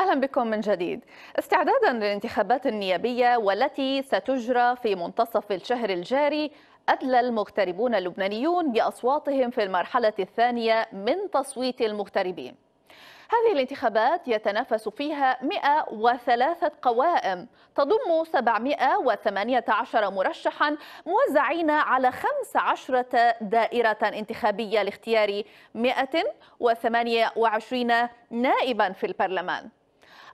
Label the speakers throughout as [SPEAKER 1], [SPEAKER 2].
[SPEAKER 1] أهلا بكم من جديد استعدادا للانتخابات النيابية والتي ستجرى في منتصف الشهر الجاري أدلى المغتربون اللبنانيون بأصواتهم في المرحلة الثانية من تصويت المغتربين هذه الانتخابات يتنافس فيها 103 قوائم تضم 718 مرشحا موزعين على 15 دائرة انتخابية لاختيار 128 نائبا في البرلمان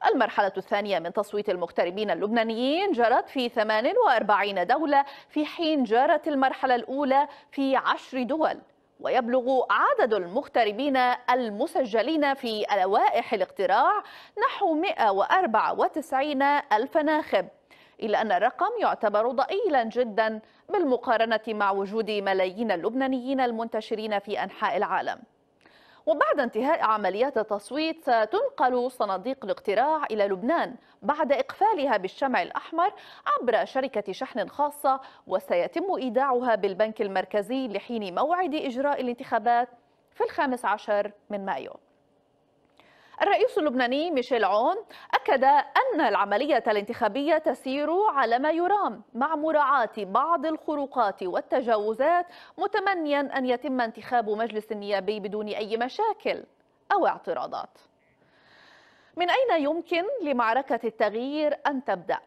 [SPEAKER 1] المرحلة الثانية من تصويت المغتربين اللبنانيين جرت في 48 دولة في حين جرت المرحلة الأولى في 10 دول ويبلغ عدد المغتربين المسجلين في لوائح الاقتراع نحو 194 ألف ناخب إلا أن الرقم يعتبر ضئيلا جدا بالمقارنة مع وجود ملايين اللبنانيين المنتشرين في أنحاء العالم وبعد انتهاء عمليات التصويت ستنقل صناديق الاقتراع إلى لبنان بعد إقفالها بالشمع الأحمر عبر شركة شحن خاصة وسيتم إيداعها بالبنك المركزي لحين موعد إجراء الانتخابات في الخامس عشر من مايو الرئيس اللبناني ميشيل عون أكد أن العملية الانتخابية تسير على ما يرام مع مراعاة بعض الخروقات والتجاوزات متمنيا أن يتم انتخاب مجلس النيابي بدون أي مشاكل أو اعتراضات من أين يمكن لمعركة التغيير أن تبدأ؟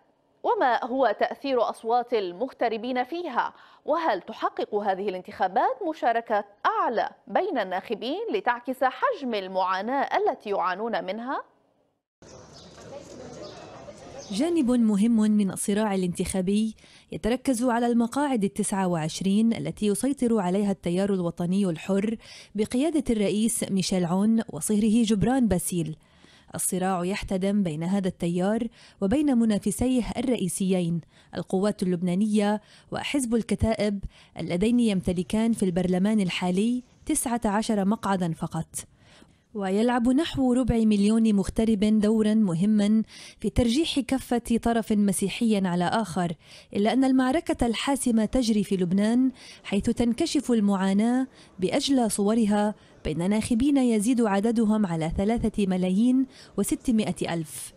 [SPEAKER 1] وما هو تأثير أصوات المغتربين فيها وهل تحقق هذه الانتخابات مشاركة أعلى بين الناخبين لتعكس حجم المعاناة التي يعانون منها؟
[SPEAKER 2] جانب مهم من الصراع الانتخابي يتركز على المقاعد التسعة وعشرين التي يسيطر عليها التيار الوطني الحر بقيادة الرئيس ميشيل عون وصهره جبران باسيل الصراع يحتدم بين هذا التيار وبين منافسيه الرئيسيين القوات اللبنانيه وحزب الكتائب اللذين يمتلكان في البرلمان الحالي 19 مقعدا فقط ويلعب نحو ربع مليون مغترب دورا مهما في ترجيح كفه طرف مسيحي على اخر الا ان المعركه الحاسمه تجري في لبنان حيث تنكشف المعاناه باجلى صورها بين ناخبين يزيد عددهم على ثلاثة ملايين وستمائة ألف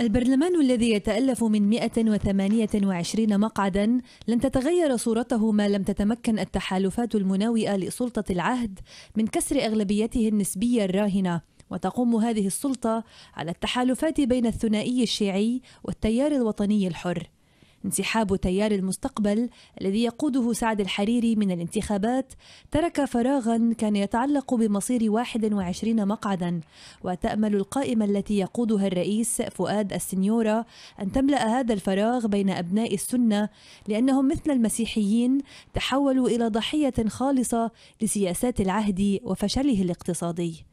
[SPEAKER 2] البرلمان الذي يتألف من 128 مقعدا لن تتغير صورته ما لم تتمكن التحالفات المناوئة لسلطة العهد من كسر أغلبيته النسبية الراهنة وتقوم هذه السلطة على التحالفات بين الثنائي الشيعي والتيار الوطني الحر انسحاب تيار المستقبل الذي يقوده سعد الحريري من الانتخابات ترك فراغا كان يتعلق بمصير 21 مقعدا وتأمل القائمة التي يقودها الرئيس فؤاد السنيورة أن تملأ هذا الفراغ بين أبناء السنة لأنهم مثل المسيحيين تحولوا إلى ضحية خالصة لسياسات العهد وفشله الاقتصادي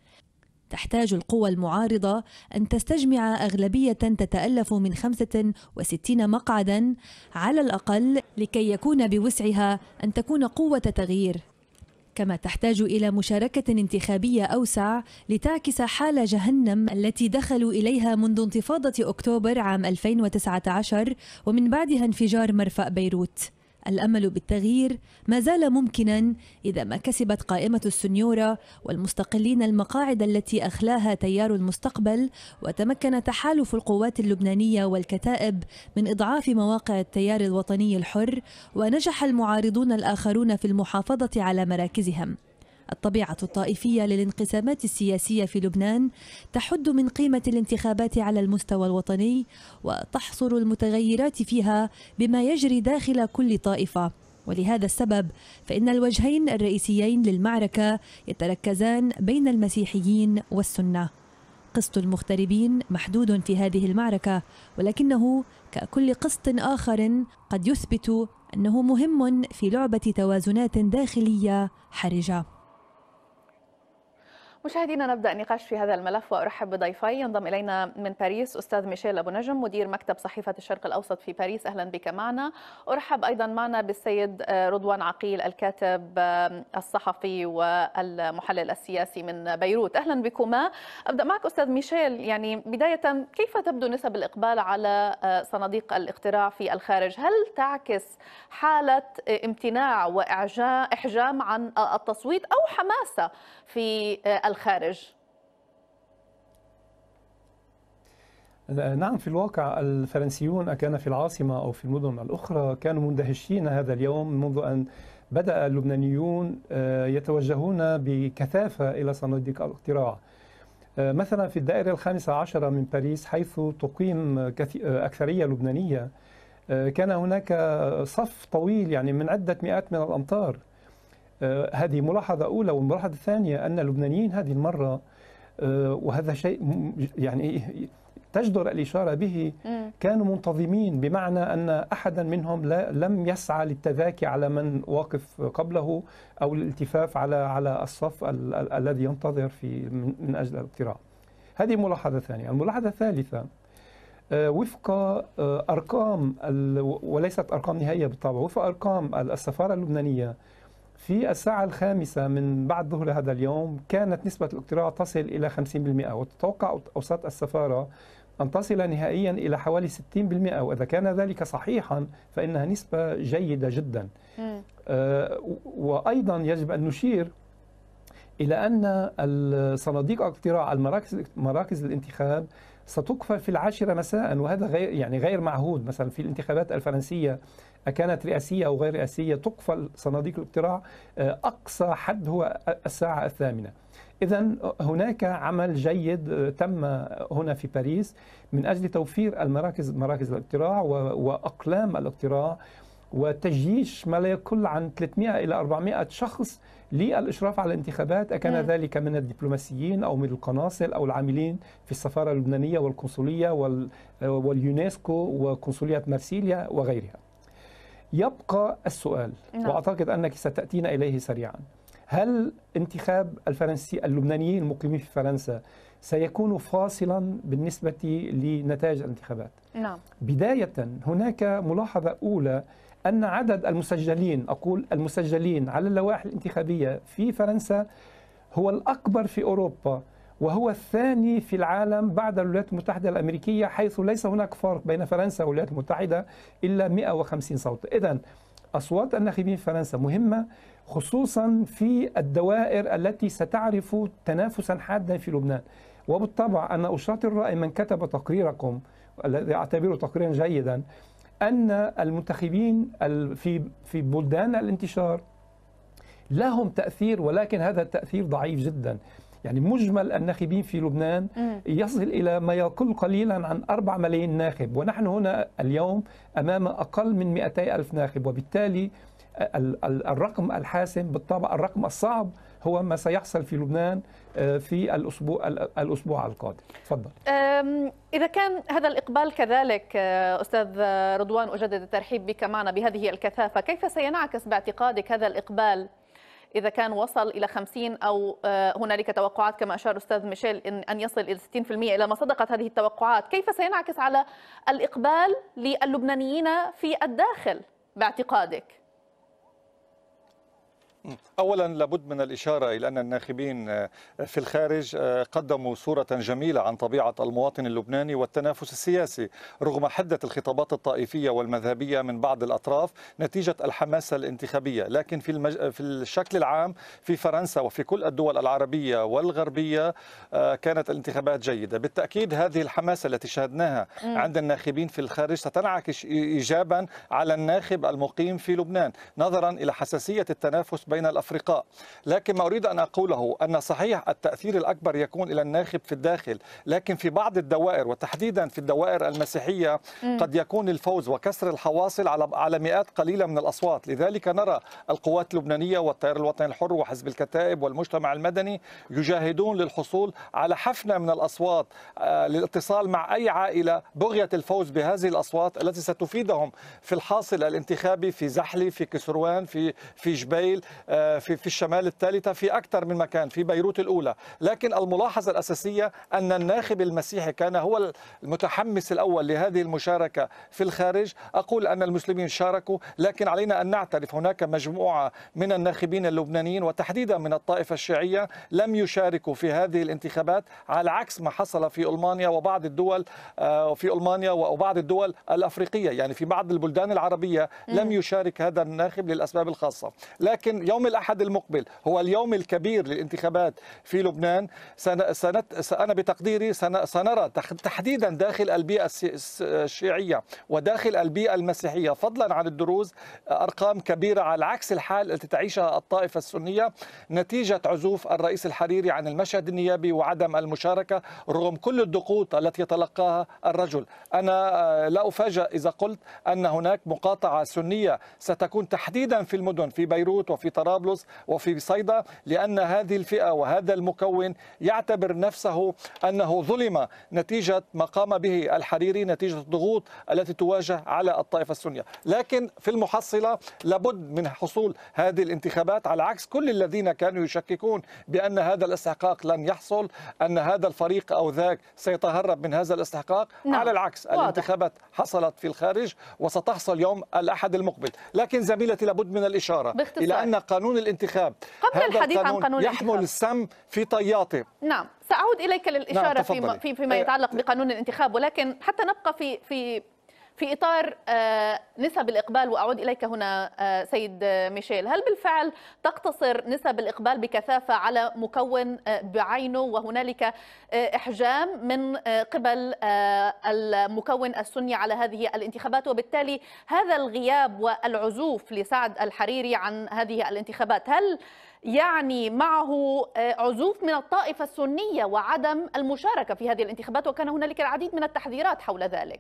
[SPEAKER 2] تحتاج القوى المعارضة أن تستجمع أغلبية تتألف من 65 مقعدا على الأقل لكي يكون بوسعها أن تكون قوة تغيير كما تحتاج إلى مشاركة انتخابية أوسع لتعكس حال جهنم التي دخلوا إليها منذ انتفاضة أكتوبر عام 2019 ومن بعدها انفجار مرفأ بيروت الامل بالتغيير ما زال ممكنا اذا ما كسبت قائمه السنيوره والمستقلين المقاعد التي اخلاها تيار المستقبل وتمكن تحالف القوات اللبنانيه والكتائب من اضعاف مواقع التيار الوطني الحر ونجح المعارضون الاخرون في المحافظه على مراكزهم الطبيعة الطائفية للانقسامات السياسية في لبنان تحد من قيمة الانتخابات على المستوى الوطني وتحصر المتغيرات فيها بما يجري داخل كل طائفة ولهذا السبب فإن الوجهين الرئيسيين للمعركة يتركزان بين المسيحيين والسنة قسط المغتربين محدود في هذه المعركة ولكنه ككل قسط آخر قد يثبت أنه مهم في لعبة توازنات داخلية حرجة
[SPEAKER 1] مشاهدينا نبدا نقاش في هذا الملف وارحب بضيفي ينضم الينا من باريس استاذ ميشيل ابو نجم مدير مكتب صحيفه الشرق الاوسط في باريس اهلا بك معنا ارحب ايضا معنا بالسيد آه، رضوان عقيل الكاتب الصحفي والمحلل السياسي من بيروت اهلا بكما ابدا معك استاذ ميشيل يعني بدايه كيف تبدو نسب الاقبال على آه، صناديق الاقتراع في الخارج هل تعكس حاله آه، امتناع احجام عن التصويت او حماسه في الخارج
[SPEAKER 3] آه، نعم في الواقع الفرنسيون كان في العاصمة أو في المدن الأخرى كانوا مندهشين هذا اليوم منذ أن بدأ اللبنانيون آه، يتوجهون بكثافة إلى صناديق الاقتراع آه، مثلا في الدائرة الخامسة عشرة من باريس حيث تقيم أكثرية لبنانية كان هناك صف طويل يعني من عدة مئات من الأمتار آه، هذه ملاحظة أولى والملاحظة الثانية أن اللبنانيين هذه المرة آه، وهذا شيء يعني تجدر الإشارة به كانوا منتظمين بمعنى أن أحدا منهم لم يسعى للتذاكي على من واقف قبله أو الالتفاف على على الصف الذي ينتظر في من أجل الاقتراع هذه ملاحظة ثانية الملاحظة الثالثة آه، وفق أرقام وليست أرقام نهائية بالطبع وفق أرقام السفارة اللبنانية في الساعة الخامسة من بعد ظهر هذا اليوم كانت نسبة الاقتراع تصل إلى 50% وتتوقع أوساط السفارة أن تصل نهائيا إلى حوالي 60% وإذا كان ذلك صحيحا فإنها نسبة جيدة جدا آه وأيضا يجب أن نشير إلى أن صناديق الاقتراع المراكز مراكز الانتخاب ستقفل في العاشرة مساء وهذا غير يعني غير معهود مثلا في الانتخابات الفرنسية أكانت رئاسية أو غير رئاسية تقفل صناديق الاقتراع آه، أقصى حد هو الساعة الثامنة إذا هناك عمل جيد آه، تم هنا في باريس من أجل توفير المراكز مراكز الاقتراع وأقلام الاقتراع وتجييش ما لا يقل عن 300 إلى 400 شخص للإشراف على الانتخابات أكان م. ذلك من الدبلوماسيين أو من القناصل أو العاملين في السفارة اللبنانية والقنصلية واليونسكو وقنصلية مرسيليا وغيرها يبقى السؤال نعم. واعتقد انك ستاتين اليه سريعا هل انتخاب الفرنسي اللبنانيين المقيمين في فرنسا سيكون فاصلا بالنسبه لنتائج الانتخابات نعم بدايه هناك ملاحظه اولى ان عدد المسجلين اقول المسجلين على اللوائح الانتخابيه في فرنسا هو الاكبر في اوروبا وهو الثاني في العالم بعد الولايات المتحدة الأمريكية حيث ليس هناك فرق بين فرنسا والولايات المتحدة إلا 150 صوت إذا أصوات الناخبين في فرنسا مهمة خصوصا في الدوائر التي ستعرف تنافسا حادا في لبنان وبالطبع أنا أشاطر الرأي من كتب تقريركم الذي أعتبره تقريرا جيدا أن المنتخبين في في بلدان الانتشار لهم تأثير ولكن هذا التأثير ضعيف جدا يعني مجمل الناخبين في لبنان يصل إلى ما يقل قليلا عن 4 ملايين ناخب ونحن هنا اليوم أمام أقل من 200 ألف ناخب وبالتالي الرقم الحاسم بالطبع الرقم الصعب هو ما سيحصل في لبنان آه، في الاسبوع الاسبوع القادم تفضل
[SPEAKER 1] اذا كان هذا الاقبال كذلك آه، استاذ رضوان اجدد الترحيب بك معنا بهذه الكثافه كيف سينعكس باعتقادك هذا الاقبال إذا كان وصل إلى 50 أو آه، هنالك توقعات كما أشار أستاذ ميشيل أن يصل إلى 60% إلى ما صدقت هذه التوقعات كيف سينعكس على الإقبال للبنانيين في الداخل باعتقادك؟
[SPEAKER 4] اولا لابد من الاشاره الى ان الناخبين آه، في الخارج آه، قدموا صوره جميله عن طبيعه المواطن اللبناني والتنافس السياسي رغم حده الخطابات الطائفيه والمذهبيه من بعض الاطراف نتيجه الحماسه الانتخابيه لكن في المج... في الشكل العام في فرنسا وفي كل الدول العربيه والغربيه آه، كانت الانتخابات جيده بالتاكيد هذه الحماسه التي شاهدناها عند الناخبين في الخارج ستنعكس ايجابا على الناخب المقيم في لبنان نظرا الى حساسيه التنافس بين الأفرقاء لكن ما أريد أن أقوله أن صحيح التأثير الأكبر يكون إلى الناخب في الداخل لكن في بعض الدوائر وتحديدا في الدوائر المسيحية قد يكون الفوز وكسر الحواصل على على مئات قليلة من الأصوات لذلك نرى القوات اللبنانية والتيار الوطني الحر وحزب الكتائب والمجتمع المدني يجاهدون للحصول على حفنة من الأصوات آه، للاتصال مع أي عائلة بغية الفوز بهذه الأصوات التي ستفيدهم في الحاصل الانتخابي في زحلي في كسروان في في جبيل آه، في في الشمال الثالثه في اكثر من مكان في بيروت الاولى لكن الملاحظه الاساسيه ان الناخب المسيحي كان هو المتحمس الاول لهذه المشاركه في الخارج اقول ان المسلمين شاركوا لكن علينا ان نعترف هناك مجموعه من الناخبين اللبنانيين وتحديدا من الطائفه الشيعيه لم يشاركوا في هذه الانتخابات على عكس ما حصل في المانيا وبعض الدول آه، في المانيا وبعض الدول الافريقيه يعني في بعض البلدان العربيه لم يشارك هذا الناخب للاسباب الخاصه لكن يوم الأحد المقبل هو اليوم الكبير للانتخابات في لبنان سن... سن... أنا بتقديري سن... سنرى تحديدا داخل البيئة الشيعية وداخل البيئة المسيحية فضلا عن الدروز أرقام كبيرة على عكس الحال التي تعيشها الطائفة السنية نتيجة عزوف الرئيس الحريري عن المشهد النيابي وعدم المشاركة رغم كل الضغوط التي تلقاها الرجل أنا آه، لا أفاجأ إذا قلت أن هناك مقاطعة سنية ستكون تحديدا في المدن في بيروت وفي طرابلس وفي صيدا لأن هذه الفئة وهذا المكون يعتبر نفسه أنه ظلم نتيجة ما قام به الحريري نتيجة الضغوط التي تواجه على الطائفة السنية لكن في المحصلة لابد من حصول هذه الانتخابات على عكس كل الذين كانوا يشككون بأن هذا الاستحقاق لن يحصل أن هذا الفريق أو ذاك سيتهرب من هذا الاستحقاق نعم. على العكس واضح. الانتخابات حصلت في الخارج وستحصل يوم الأحد المقبل لكن زميلتي لابد من الإشارة باختصار. إلى أن قانون الانتخاب قبل هذا الحديث عن قانون يحمل الانتخاب. السم في طياته
[SPEAKER 1] نعم سأعود إليك للإشارة نعم، فيما, فيما آه، يتعلق بقانون الانتخاب ولكن حتى نبقى في في في إطار آه، نسب الإقبال وأعود إليك هنا آه، سيد آه، ميشيل هل بالفعل تقتصر نسب الإقبال بكثافة على مكون بعينه وهنالك إحجام من قبل المكون السني على هذه الانتخابات وبالتالي هذا الغياب والعزوف لسعد الحريري عن هذه الانتخابات هل يعني معه عزوف من الطائفة السنية وعدم المشاركة في هذه الانتخابات وكان هنالك العديد من التحذيرات حول ذلك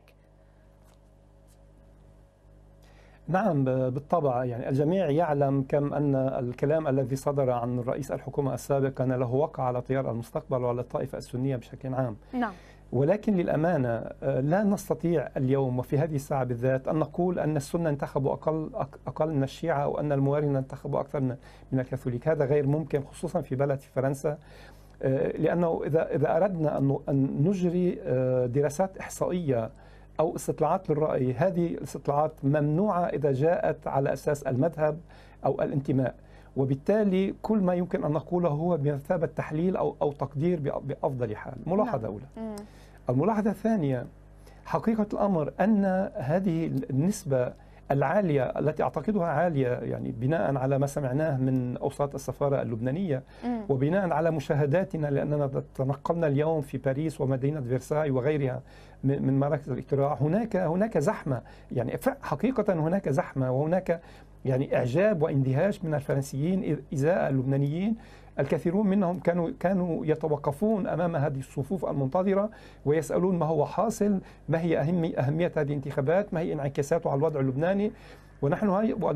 [SPEAKER 3] نعم بالطبع يعني الجميع يعلم كم أن الكلام الذي صدر عن رئيس الحكومة السابق كان له وقع على تيار المستقبل وعلى الطائفة السنية بشكل عام نعم. ولكن للأمانة آه، لا نستطيع اليوم وفي هذه الساعة بالذات أن نقول أن السنة انتخبوا أقل أقل من الشيعة أو أن الموارنة انتخبوا أكثر من الكاثوليك هذا غير ممكن خصوصا في بلد في فرنسا آه، لأنه إذا إذا أردنا أن نجري آه، دراسات إحصائية أو استطلاعات للرأي هذه الاستطلاعات ممنوعة إذا جاءت على أساس المذهب أو الانتماء وبالتالي كل ما يمكن أن نقوله هو بمثابة تحليل أو, أو تقدير بأفضل حال ملاحظة نعم. أولى الملاحظة الثانية حقيقة الأمر أن هذه النسبة العالية التي أعتقدها عالية يعني بناء على ما سمعناه من أوساط السفارة اللبنانية وبناء على مشاهداتنا لأننا تنقلنا اليوم في باريس ومدينة فيرساي وغيرها من مراكز الاقتراع هناك هناك زحمة يعني حقيقة هناك زحمة وهناك يعني إعجاب واندهاش من الفرنسيين إزاء اللبنانيين الكثيرون منهم كانوا كانوا يتوقفون امام هذه الصفوف المنتظره ويسالون ما هو حاصل ما هي اهميه هذه الانتخابات ما هي انعكاساته على الوضع اللبناني ونحن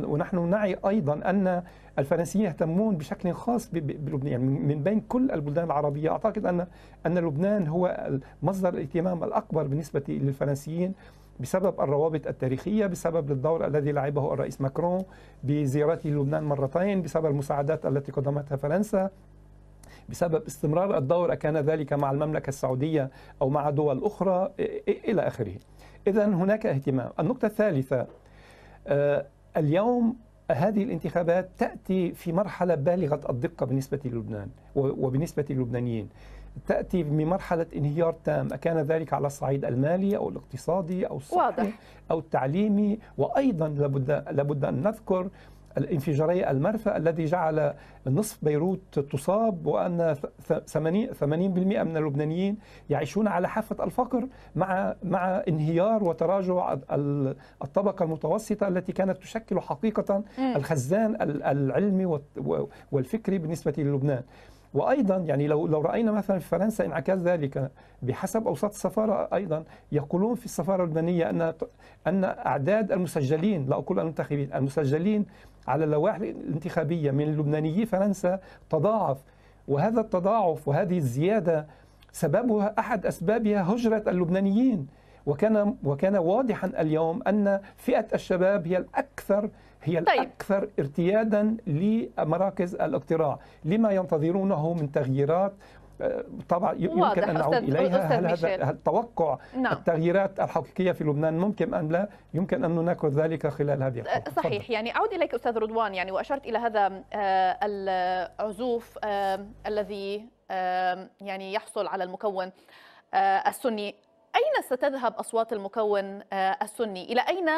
[SPEAKER 3] ونحن نعي ايضا ان الفرنسيين يهتمون بشكل خاص بلبنان يعني من بين كل البلدان العربيه اعتقد ان ان لبنان هو مصدر الاهتمام الاكبر بالنسبه للفرنسيين بسبب الروابط التاريخية بسبب الدور الذي لعبه الرئيس ماكرون بزيارته لبنان مرتين بسبب المساعدات التي قدمتها فرنسا بسبب استمرار الدور كان ذلك مع المملكة السعودية أو مع دول أخرى إلى آخره إذا هناك اهتمام النقطة الثالثة آه، اليوم هذه الانتخابات تأتي في مرحلة بالغة الدقة بالنسبة للبنان وبالنسبة للبنانيين تأتي بمرحلة انهيار تام أكان ذلك على الصعيد المالي أو الاقتصادي أو الصحي واضح. أو التعليمي وأيضا لابد, لابد أن نذكر الانفجاري المرفأ الذي جعل نصف بيروت تصاب وأن 80% من اللبنانيين يعيشون على حافة الفقر مع مع انهيار وتراجع الطبقة المتوسطة التي كانت تشكل حقيقة الخزان العلمي والفكري بالنسبة للبنان وايضا يعني لو لو راينا مثلا في فرنسا انعكاس ذلك بحسب اوساط السفاره ايضا يقولون في السفاره اللبنانيه ان ان اعداد المسجلين لا اقول المنتخبين المسجلين على اللوائح الانتخابية من لبنانيي فرنسا تضاعف وهذا التضاعف وهذه الزيادة سببها أحد أسبابها هجرة اللبنانيين وكان وكان واضحا اليوم ان فئه الشباب هي الاكثر هي طيب. الاكثر ارتيادا لمراكز الاقتراع، لما ينتظرونه من تغييرات آه، طبعا يمكن ان نعود اليها هل هذا هل توقع نعم. التغييرات الحقيقيه في لبنان ممكن ام لا يمكن ان نناقش ذلك خلال هذه
[SPEAKER 1] الحلقه آه، صحيح فضل. يعني اعود اليك استاذ رضوان يعني واشرت الى هذا آه، العزوف الذي يعني يحصل على المكون السني أين ستذهب أصوات المكون آه، السني؟ إلى أين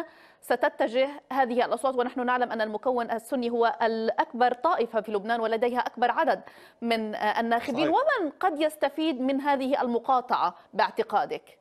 [SPEAKER 1] ستتجه هذه الأصوات؟ ونحن نعلم أن المكون السني هو الأكبر طائفة في لبنان ولديها أكبر عدد من آه، الناخبين صحيح. ومن قد يستفيد من هذه المقاطعة باعتقادك؟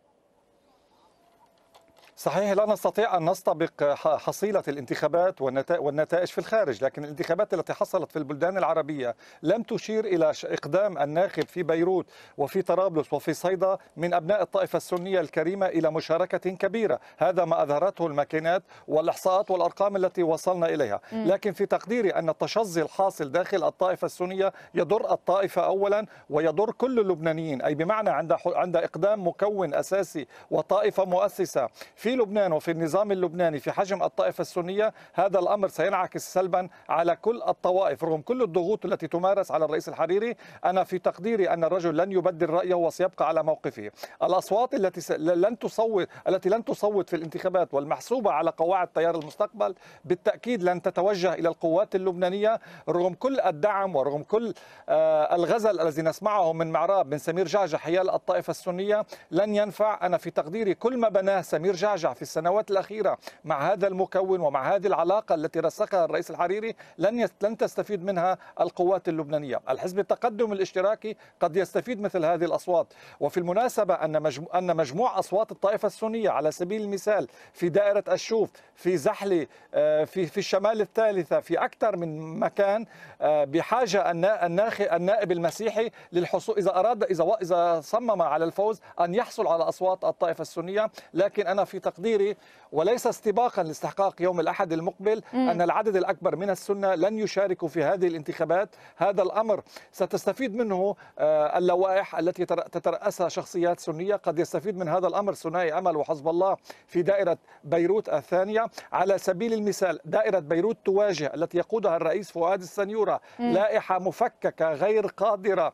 [SPEAKER 4] صحيح لا نستطيع أن نستبق حصيلة الانتخابات والنتائج في الخارج لكن الانتخابات التي حصلت في البلدان العربية لم تشير إلى إقدام الناخب في بيروت وفي طرابلس وفي صيدا من أبناء الطائفة السنية الكريمة إلى مشاركة كبيرة هذا ما أظهرته الماكينات والإحصاءات والأرقام التي وصلنا إليها لكن في تقديري أن التشظي الحاصل داخل الطائفة السنية يضر الطائفة أولا ويضر كل اللبنانيين أي بمعنى عند عند إقدام مكون أساسي وطائفة مؤسسة في لبنان وفي النظام اللبناني في حجم الطائفة السنية هذا الأمر سينعكس سلبا على كل الطوائف رغم كل الضغوط التي تمارس على الرئيس الحريري أنا في تقديري أن الرجل لن يبدل رأيه وسيبقى على موقفه الأصوات التي لن تصوت التي لن تصوت في الانتخابات والمحسوبة على قواعد تيار المستقبل بالتأكيد لن تتوجه إلى القوات اللبنانية رغم كل الدعم ورغم كل آه، الغزل الذي نسمعه من معراب من سمير جعجع حيال الطائفة السنية لن ينفع أنا في تقديري كل ما بناه سمير جعجع تراجع في السنوات الأخيرة مع هذا المكون ومع هذه العلاقة التي رسخها الرئيس الحريري لن لن تستفيد منها القوات اللبنانية الحزب التقدم الاشتراكي قد يستفيد مثل هذه الأصوات وفي المناسبة أن أن مجموع أصوات الطائفة السنية على سبيل المثال في دائرة الشوف في زحلة آه، في في الشمال الثالثة في أكثر من مكان آه، بحاجة النائب المسيحي للحصول إذا أراد إذا إذا صمم على الفوز أن يحصل على أصوات الطائفة السنية لكن أنا في تقديري وليس استباقا لاستحقاق يوم الأحد المقبل مم. أن العدد الأكبر من السنة لن يشاركوا في هذه الانتخابات هذا الأمر ستستفيد منه آه، اللوائح التي تترأسها شخصيات سنية قد يستفيد من هذا الأمر ثنائي أمل وحزب الله في دائرة بيروت الثانية على سبيل المثال دائرة بيروت تواجه التي يقودها الرئيس فؤاد السنيورة لائحة مفككة غير قادرة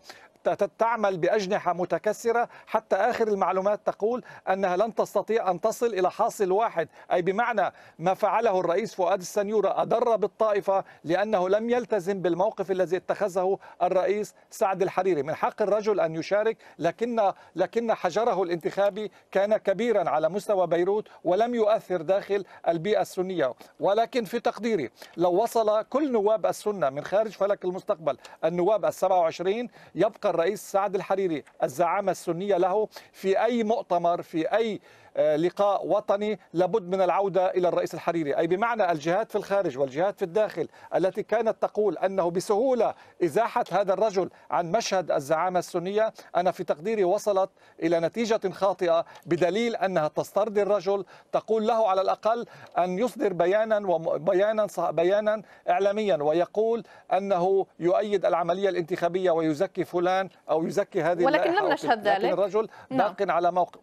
[SPEAKER 4] تعمل بأجنحة متكسرة حتى آخر المعلومات تقول أنها لن تستطيع أن تصل إلى حاصل واحد أي بمعنى ما فعله الرئيس فؤاد السنيورة أضر بالطائفة لأنه لم يلتزم بالموقف الذي اتخذه الرئيس سعد الحريري من حق الرجل أن يشارك لكن, لكن حجره الانتخابي كان كبيرا على مستوى بيروت ولم يؤثر داخل البيئة السنية ولكن في تقديري لو وصل كل نواب السنة من خارج فلك المستقبل النواب السبعة وعشرين يبقى الرئيس سعد الحريري الزعامة السنية له في أي مؤتمر في أي آه، لقاء وطني لابد من العودة إلى الرئيس الحريري أي بمعنى الجهات في الخارج والجهات في الداخل التي كانت تقول أنه بسهولة إزاحة هذا الرجل عن مشهد الزعامة السنية أنا في تقديري وصلت إلى نتيجة خاطئة بدليل أنها تسترضي الرجل تقول له على الأقل أن يصدر بيانا وبيانا بيانا إعلاميا ويقول أنه يؤيد العملية الانتخابية ويزكي فلان أو يزكي هذه ولكن لم نشهد ذلك الرجل نعم. باق على موقف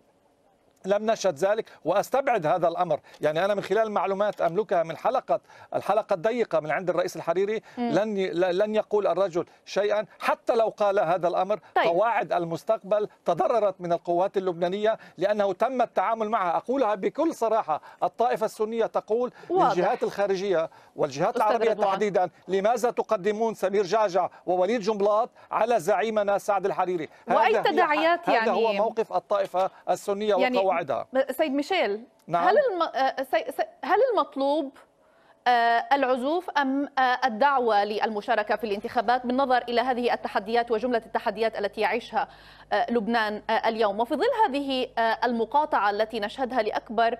[SPEAKER 4] لم نشهد ذلك واستبعد هذا الامر، يعني انا من خلال معلومات املكها من حلقه الحلقه الضيقه من عند الرئيس الحريري لن لن يقول الرجل شيئا حتى لو قال هذا الامر طيب. قواعد المستقبل تضررت من القوات اللبنانيه لانه تم التعامل معها، اقولها بكل صراحه، الطائفه السنيه تقول واضح. للجهات الخارجيه والجهات العربيه رضوان. تحديدا لماذا تقدمون سمير جعجع ووليد جنبلاط على زعيمنا سعد الحريري؟ واي تداعيات يعني هذا هو يعني؟ موقف الطائفه السنيه يعني وعدها
[SPEAKER 1] سيد ميشيل نعم. هل الم... آه، آه، هل المطلوب آه، العزوف أم الدعوة للمشاركة في الانتخابات بالنظر إلى هذه التحديات وجملة التحديات التي يعيشها لبنان اليوم وفي ظل هذه المقاطعة التي نشهدها لأكبر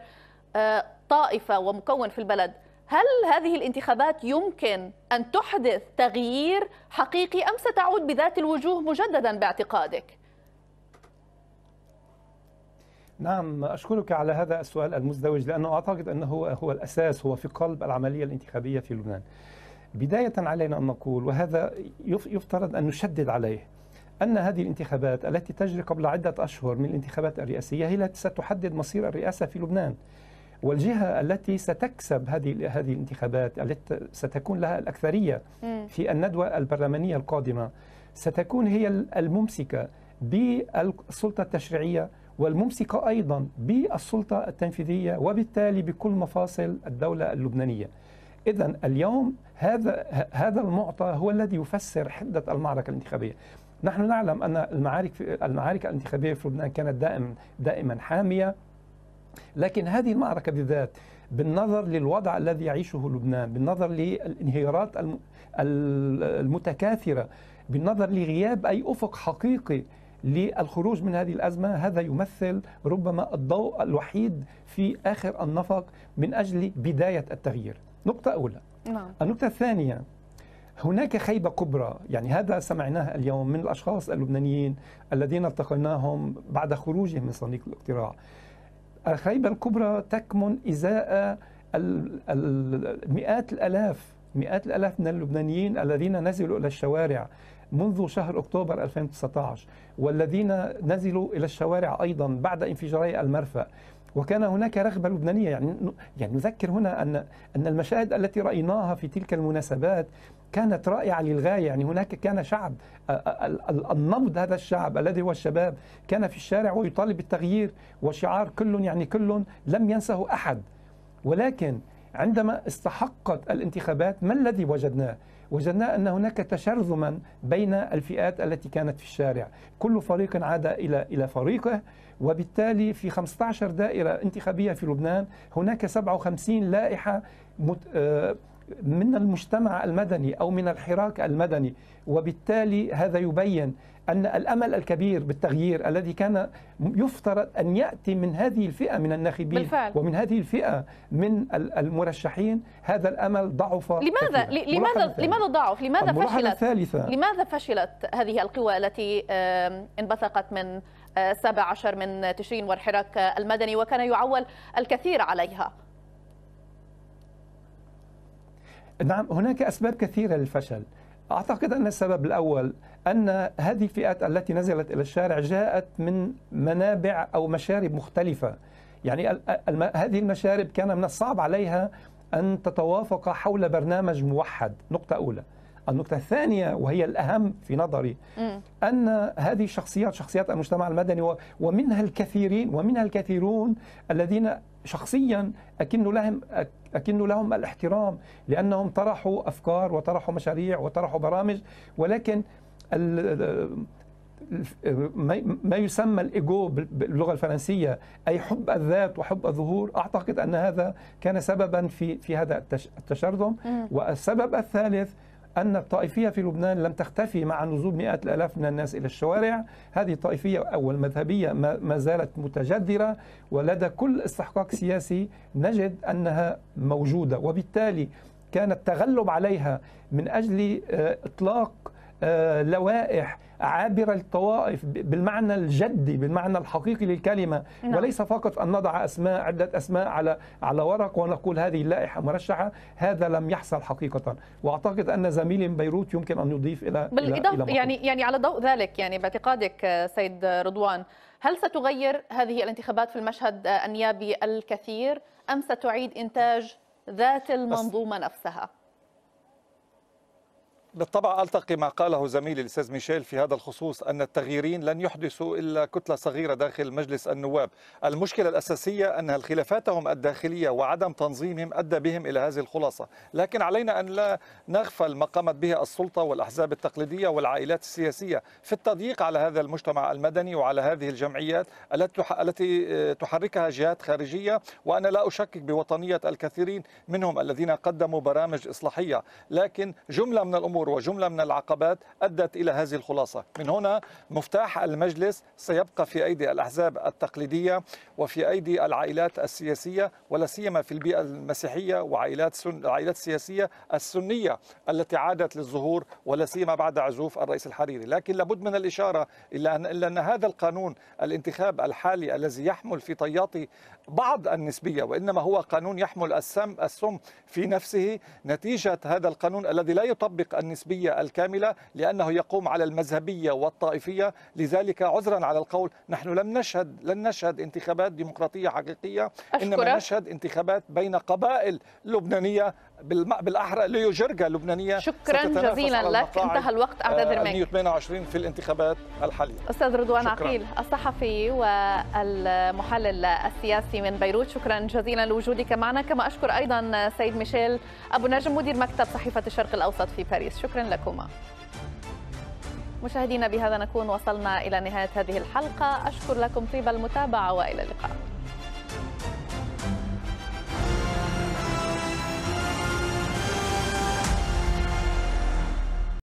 [SPEAKER 1] طائفة ومكون في البلد هل هذه الانتخابات يمكن أن تحدث تغيير حقيقي أم ستعود بذات الوجوه مجددا باعتقادك؟
[SPEAKER 3] نعم أشكرك على هذا السؤال المزدوج لأنه أعتقد أنه هو الأساس هو في قلب العملية الانتخابية في لبنان بداية علينا أن نقول وهذا يفترض أن نشدد عليه أن هذه الانتخابات التي تجري قبل عدة أشهر من الانتخابات الرئاسية هي التي ستحدد مصير الرئاسة في لبنان والجهة التي ستكسب هذه هذه الانتخابات التي ستكون لها الأكثرية في الندوة البرلمانية القادمة ستكون هي الممسكة بالسلطة التشريعية والممسكة أيضا بالسلطة التنفيذية وبالتالي بكل مفاصل الدولة اللبنانية إذا اليوم هذا هذا المعطى هو الذي يفسر حدة المعركة الانتخابية نحن نعلم أن المعارك المعارك الانتخابية في لبنان كانت دائما دائما حامية لكن هذه المعركة بالذات بالنظر للوضع الذي يعيشه لبنان بالنظر للانهيارات المتكاثرة بالنظر لغياب أي أفق حقيقي للخروج من هذه الأزمة هذا يمثل ربما الضوء الوحيد في آخر النفق من أجل بداية التغيير نقطة أولى نعم. النقطة الثانية هناك خيبة كبرى يعني هذا سمعناه اليوم من الأشخاص اللبنانيين الذين التقيناهم بعد خروجهم من صندوق الاقتراع الخيبة الكبرى تكمن إزاء مئات الألاف مئات الألاف من اللبنانيين الذين نزلوا إلى الشوارع منذ شهر أكتوبر 2019 والذين نزلوا إلى الشوارع أيضا بعد انفجاري المرفأ وكان هناك رغبة لبنانية يعني يعني نذكر هنا أن أن المشاهد التي رأيناها في تلك المناسبات كانت رائعة للغاية يعني هناك كان شعب النبض هذا الشعب الذي هو الشباب كان في الشارع ويطالب بالتغيير وشعار كل يعني كل لم ينسه أحد ولكن عندما استحقت الانتخابات ما الذي وجدناه؟ وجدنا أن هناك تشرذما بين الفئات التي كانت في الشارع كل فريق عاد إلى إلى فريقه وبالتالي في 15 دائرة انتخابية في لبنان هناك 57 لائحة آه، من المجتمع المدني او من الحراك المدني وبالتالي هذا يبين ان الامل الكبير بالتغيير الذي كان يفترض ان ياتي من هذه الفئه من الناخبين بالفعل. ومن هذه الفئه من المرشحين هذا الامل ضعف لماذا
[SPEAKER 1] لماذا لماذا ضعف لماذا فشلت الثالثة. لماذا فشلت هذه القوى التي انبثقت من 17 آه، من تشرين والحراك المدني وكان يعول الكثير عليها
[SPEAKER 3] نعم هناك أسباب كثيرة للفشل أعتقد أن السبب الأول أن هذه الفئات التي نزلت إلى الشارع جاءت من منابع أو مشارب مختلفة يعني هذه المشارب كان من الصعب عليها أن تتوافق حول برنامج موحد نقطة أولى النقطة الثانية وهي الأهم في نظري أن هذه الشخصيات شخصيات المجتمع المدني ومنها الكثيرين ومنها الكثيرون الذين شخصيا أكن لهم أكن لهم الاحترام لأنهم طرحوا أفكار وطرحوا مشاريع وطرحوا برامج ولكن ما يسمى الايجو باللغه الفرنسيه اي حب الذات وحب الظهور اعتقد ان هذا كان سببا في في هذا التشرذم والسبب الثالث أن الطائفية في لبنان لم تختفي مع نزول مئات الآلاف من الناس إلى الشوارع هذه الطائفية أو المذهبية ما زالت متجذرة ولدى كل استحقاق سياسي نجد أنها موجودة وبالتالي كان التغلب عليها من أجل آه، إطلاق آه، لوائح عابرة للطوائف بالمعنى الجدي بالمعنى الحقيقي للكلمة نعم. وليس فقط أن نضع أسماء عدة أسماء على على ورق ونقول هذه اللائحة مرشحة هذا لم يحصل حقيقة وأعتقد أن زميلي من بيروت يمكن أن يضيف إلى بالإضافة إلى يعني
[SPEAKER 1] يعني على ضوء ذلك يعني باعتقادك آه، سيد رضوان هل ستغير هذه الانتخابات في المشهد النيابي الكثير أم ستعيد إنتاج ذات المنظومة نفسها؟
[SPEAKER 4] بالطبع ألتقي ما قاله زميلي الأستاذ ميشيل في هذا الخصوص أن التغييرين لن يحدثوا إلا كتلة صغيرة داخل مجلس النواب المشكلة الأساسية أن خلافاتهم الداخلية وعدم تنظيمهم أدى بهم إلى هذه الخلاصة لكن علينا أن لا نغفل ما قامت به السلطة والأحزاب التقليدية والعائلات السياسية في التضييق على هذا المجتمع المدني وعلى هذه الجمعيات التي آه، تحركها جهات خارجية وأنا لا أشكك بوطنية الكثيرين منهم الذين قدموا برامج إصلاحية لكن جملة من الأمور الأمور وجملة من العقبات أدت إلى هذه الخلاصة من هنا مفتاح المجلس سيبقى في أيدي الأحزاب التقليدية وفي أيدي العائلات السياسية ولا سيما في البيئة المسيحية وعائلات سن... العائلات السياسية السنية التي عادت للظهور ولا سيما بعد عزوف الرئيس الحريري لكن لابد من الإشارة إلا أن, إلا أن هذا القانون الانتخاب الحالي الذي يحمل في طياته بعض النسبية وإنما هو قانون يحمل السم, السم في نفسه نتيجة هذا القانون الذي لا يطبق النسبية النسبية الكاملة لأنه يقوم على المذهبية والطائفية لذلك عذرا على القول نحن لم نشهد لن نشهد انتخابات ديمقراطية حقيقية أشكرك. إنما نشهد انتخابات بين قبائل لبنانية بالاحرى ليو جرجا لبنانيه شكرا جزيلا لك انتهى الوقت اعداد آه، منك 128 في الانتخابات
[SPEAKER 1] الحاليه استاذ رضوان عقيل الصحفي والمحلل السياسي من بيروت شكرا جزيلا لوجودك معنا كما اشكر ايضا سيد ميشيل ابو نجم مدير مكتب صحيفه الشرق الاوسط في باريس شكرا لكما مشاهدينا بهذا نكون وصلنا الى نهايه هذه الحلقه اشكر لكم طيب المتابعه والى اللقاء